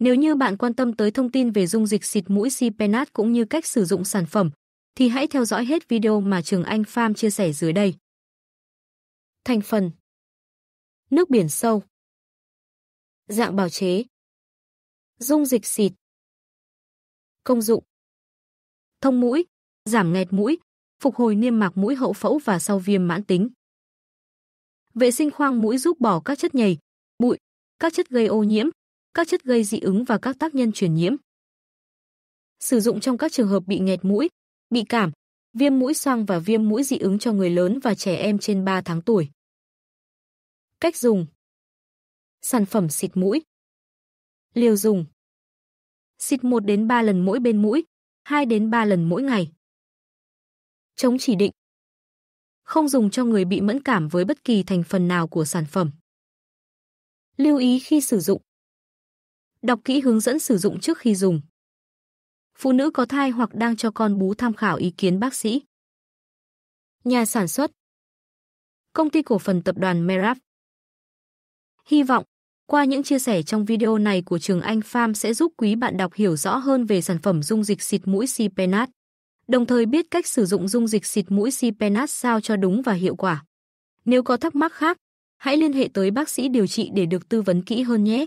Nếu như bạn quan tâm tới thông tin về dung dịch xịt mũi Sipenat cũng như cách sử dụng sản phẩm, thì hãy theo dõi hết video mà Trường Anh Farm chia sẻ dưới đây. Thành phần Nước biển sâu Dạng bào chế Dung dịch xịt Công dụng Thông mũi, giảm nghẹt mũi, phục hồi niêm mạc mũi hậu phẫu và sau viêm mãn tính. Vệ sinh khoang mũi giúp bỏ các chất nhầy, bụi, các chất gây ô nhiễm, các chất gây dị ứng và các tác nhân truyền nhiễm. Sử dụng trong các trường hợp bị nghẹt mũi, bị cảm, viêm mũi xoang và viêm mũi dị ứng cho người lớn và trẻ em trên 3 tháng tuổi. Cách dùng Sản phẩm xịt mũi Liều dùng Xịt 1 đến 3 lần mỗi bên mũi, 2 đến 3 lần mỗi ngày. Chống chỉ định Không dùng cho người bị mẫn cảm với bất kỳ thành phần nào của sản phẩm. Lưu ý khi sử dụng Đọc kỹ hướng dẫn sử dụng trước khi dùng. Phụ nữ có thai hoặc đang cho con bú tham khảo ý kiến bác sĩ. Nhà sản xuất Công ty cổ phần tập đoàn Merap Hy vọng, qua những chia sẻ trong video này của Trường Anh Pham sẽ giúp quý bạn đọc hiểu rõ hơn về sản phẩm dung dịch xịt mũi Cipenat đồng thời biết cách sử dụng dung dịch xịt mũi Cipenat sao cho đúng và hiệu quả. Nếu có thắc mắc khác, hãy liên hệ tới bác sĩ điều trị để được tư vấn kỹ hơn nhé.